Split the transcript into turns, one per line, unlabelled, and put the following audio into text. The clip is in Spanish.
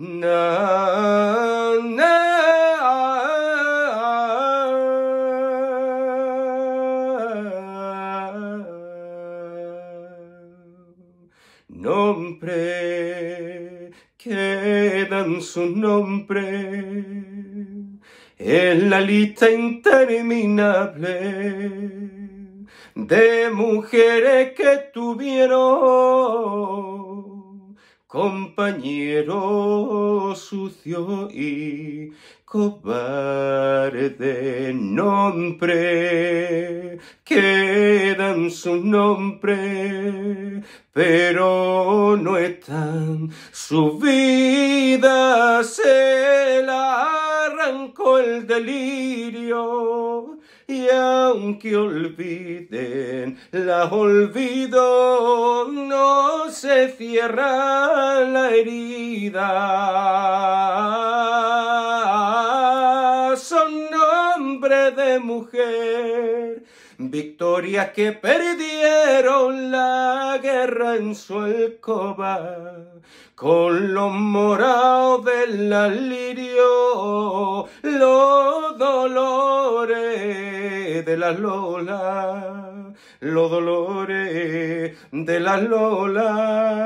Nombre, na nombre quedan su nombre en la lista interminable de mujeres que tuvieron compañero sucio y cobarde nombre, quedan su nombre, pero no están su vida se la arrancó el delirio y aunque olviden la olvido se cierra la herida. Son nombre de mujer,
victorias que perdieron
la guerra en su alcoba. Con los morados del lirio, los dolores de la Lola, los dolores de la Lola